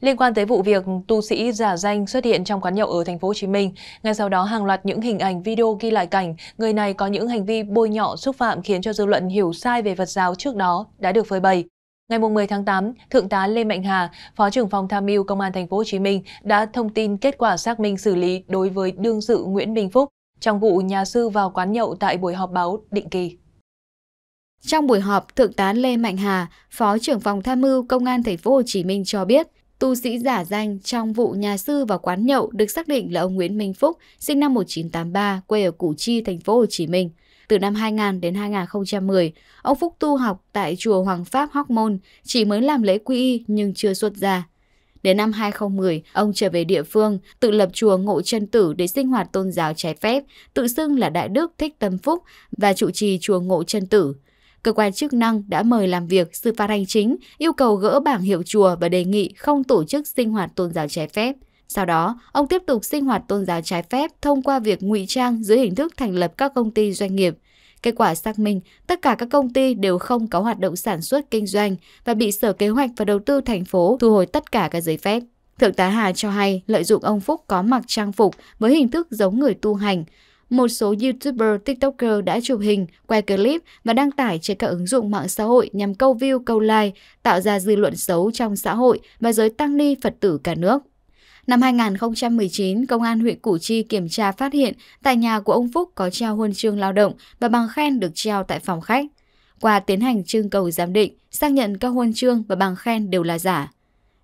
Liên quan tới vụ việc tu sĩ giả danh xuất hiện trong quán nhậu ở thành phố Hồ Chí Minh, ngay sau đó hàng loạt những hình ảnh video ghi lại cảnh người này có những hành vi bôi nhọ xúc phạm khiến cho dư luận hiểu sai về Phật giáo trước đó đã được phơi bày. Ngày 10 tháng 8, Thượng tá Lê Mạnh Hà, Phó trưởng phòng tham mưu Công an thành phố Hồ Chí Minh đã thông tin kết quả xác minh xử lý đối với đương sự Nguyễn Minh Phúc trong vụ nhà sư vào quán nhậu tại buổi họp báo định kỳ. Trong buổi họp, Thượng tá Lê Mạnh Hà, Phó trưởng phòng tham mưu Công an thành phố Hồ Chí Minh cho biết, Tu sĩ giả danh trong vụ nhà sư và quán nhậu được xác định là ông Nguyễn Minh Phúc, sinh năm 1983, quê ở Củ Chi, thành phố Hồ Chí Minh. Từ năm 2000 đến 2010, ông Phúc tu học tại chùa Hoàng Pháp Hóc Môn, chỉ mới làm lễ quy y nhưng chưa xuất gia. Đến năm 2010, ông trở về địa phương, tự lập chùa Ngộ Chân Tử để sinh hoạt tôn giáo trái phép, tự xưng là Đại Đức Thích Tâm Phúc và trụ trì chùa Ngộ Chân Tử. Cơ quan chức năng đã mời làm việc xử phạt hành chính, yêu cầu gỡ bảng hiệu chùa và đề nghị không tổ chức sinh hoạt tôn giáo trái phép. Sau đó, ông tiếp tục sinh hoạt tôn giáo trái phép thông qua việc ngụy trang dưới hình thức thành lập các công ty doanh nghiệp. Kết quả xác minh, tất cả các công ty đều không có hoạt động sản xuất kinh doanh và bị Sở Kế hoạch và Đầu tư thành phố thu hồi tất cả các giấy phép. Thượng tá Hà cho hay lợi dụng ông Phúc có mặc trang phục với hình thức giống người tu hành, một số YouTuber, TikToker đã chụp hình, quay clip và đăng tải trên các ứng dụng mạng xã hội nhằm câu view, câu like, tạo ra dư luận xấu trong xã hội và giới tăng ni Phật tử cả nước. Năm 2019, Công an huyện Củ Chi kiểm tra phát hiện tại nhà của ông Phúc có treo huân chương lao động và bằng khen được treo tại phòng khách. Qua tiến hành trưng cầu giám định, xác nhận các huân chương và bằng khen đều là giả.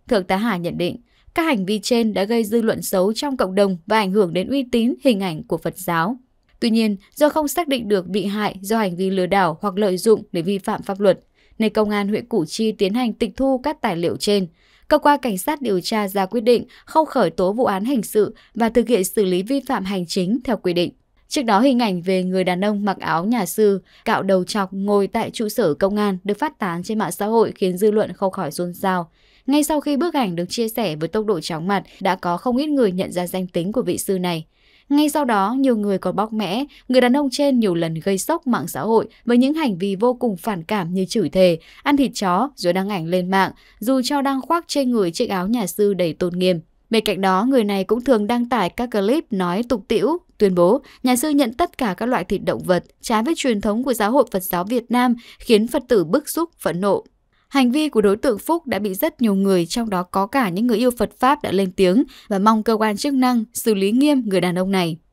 Thượng tá Hà nhận định, các hành vi trên đã gây dư luận xấu trong cộng đồng và ảnh hưởng đến uy tín, hình ảnh của Phật giáo. Tuy nhiên, do không xác định được bị hại do hành vi lừa đảo hoặc lợi dụng để vi phạm pháp luật, nên công an huyện Củ Chi tiến hành tịch thu các tài liệu trên. Cơ quan cảnh sát điều tra ra quyết định không khởi tố vụ án hình sự và thực hiện xử lý vi phạm hành chính theo quy định. Trước đó hình ảnh về người đàn ông mặc áo nhà sư, cạo đầu chọc ngồi tại trụ sở công an được phát tán trên mạng xã hội khiến dư luận không khỏi xôn xao. Ngay sau khi bức ảnh được chia sẻ với tốc độ chóng mặt, đã có không ít người nhận ra danh tính của vị sư này. Ngay sau đó, nhiều người còn bóc mẽ, người đàn ông trên nhiều lần gây sốc mạng xã hội với những hành vi vô cùng phản cảm như chửi thề, ăn thịt chó rồi đăng ảnh lên mạng, dù cho đang khoác trên người chiếc áo nhà sư đầy tôn nghiêm. Bên cạnh đó, người này cũng thường đăng tải các clip nói tục tiễu, tuyên bố, nhà sư nhận tất cả các loại thịt động vật trái với truyền thống của giáo hội Phật giáo Việt Nam khiến Phật tử bức xúc, phẫn nộ. Hành vi của đối tượng Phúc đã bị rất nhiều người, trong đó có cả những người yêu Phật Pháp đã lên tiếng và mong cơ quan chức năng xử lý nghiêm người đàn ông này.